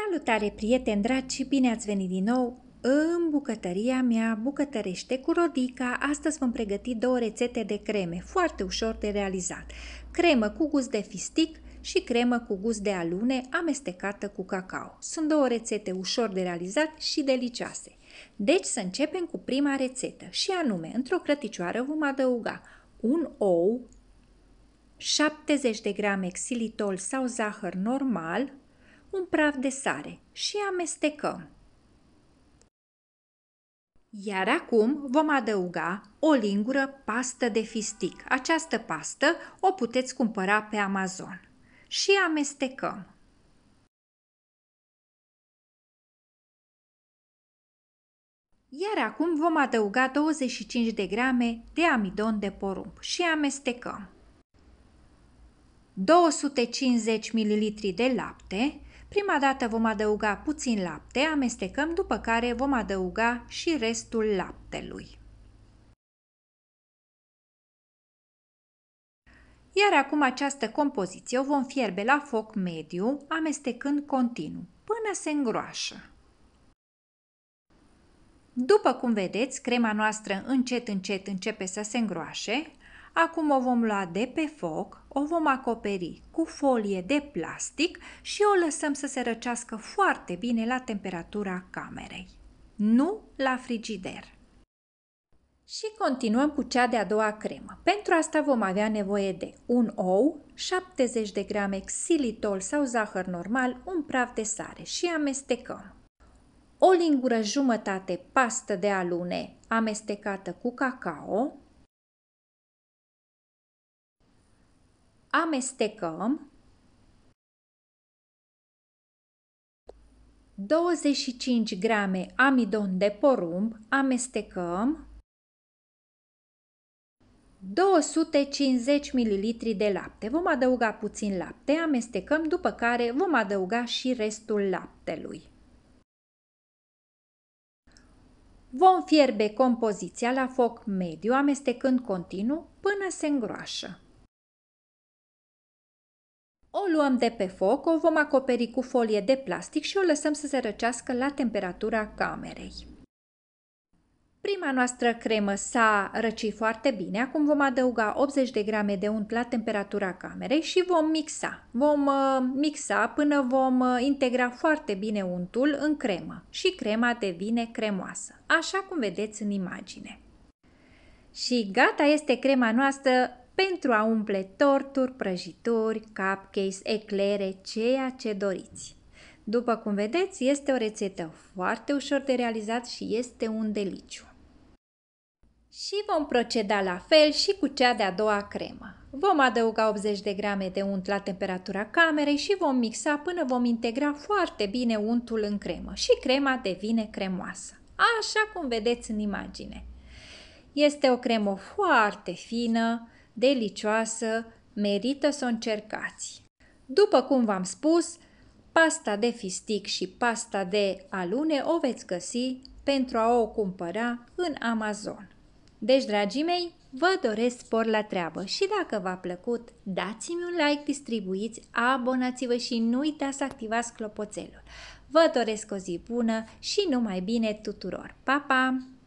Salutare, prieteni dragi și bine ați venit din nou în bucătăria mea bucătărește cu Rodica. Astăzi vom pregăti două rețete de creme, foarte ușor de realizat. Cremă cu gust de fistic și cremă cu gust de alune amestecată cu cacao. Sunt două rețete ușor de realizat și delicioase. Deci să începem cu prima rețetă și anume, într-o crăticioară vom adăuga un ou, 70 de grame xilitol sau zahăr normal, un praf de sare și amestecăm. Iar acum vom adăuga o lingură pastă de fistic. Această pastă o puteți cumpăra pe Amazon. Și amestecăm. Iar acum vom adăuga 25 de grame de amidon de porumb și amestecăm. 250 ml de lapte, Prima dată vom adăuga puțin lapte, amestecăm, după care vom adăuga și restul laptelui. Iar acum această compoziție o vom fierbe la foc mediu, amestecând continuu, până se îngroașă. După cum vedeți, crema noastră încet încet începe să se îngroașe, Acum o vom lua de pe foc, o vom acoperi cu folie de plastic și o lăsăm să se răcească foarte bine la temperatura camerei, nu la frigider. Și continuăm cu cea de-a doua cremă. Pentru asta vom avea nevoie de un ou, 70 de grame xilitol sau zahăr normal, un praf de sare și amestecăm. O lingură jumătate pastă de alune amestecată cu cacao, amestecăm 25 grame amidon de porumb, amestecăm 250 ml de lapte. Vom adăuga puțin lapte, amestecăm, după care vom adăuga și restul laptelui. Vom fierbe compoziția la foc mediu, amestecând continuu până se îngroașă. O luăm de pe foc, o vom acoperi cu folie de plastic și o lăsăm să se răcească la temperatura camerei. Prima noastră cremă s-a răcit foarte bine, acum vom adăuga 80 de grame de unt la temperatura camerei și vom mixa. Vom uh, mixa până vom uh, integra foarte bine untul în cremă și crema devine cremoasă, așa cum vedeți în imagine. Și gata este crema noastră pentru a umple torturi, prăjituri, cupcakes, eclere, ceea ce doriți. După cum vedeți, este o rețetă foarte ușor de realizat și este un deliciu. Și vom proceda la fel și cu cea de-a doua cremă. Vom adăuga 80 de grame de unt la temperatura camerei și vom mixa până vom integra foarte bine untul în cremă și crema devine cremoasă, așa cum vedeți în imagine. Este o cremă foarte fină, delicioasă, merită să o încercați. După cum v-am spus, pasta de fistic și pasta de alune o veți găsi pentru a o cumpăra în Amazon. Deci, dragii mei, vă doresc spor la treabă și dacă v-a plăcut, dați-mi un like, distribuiți, abonați-vă și nu uitați să activați clopoțelul. Vă doresc o zi bună și numai bine tuturor! Pa, pa!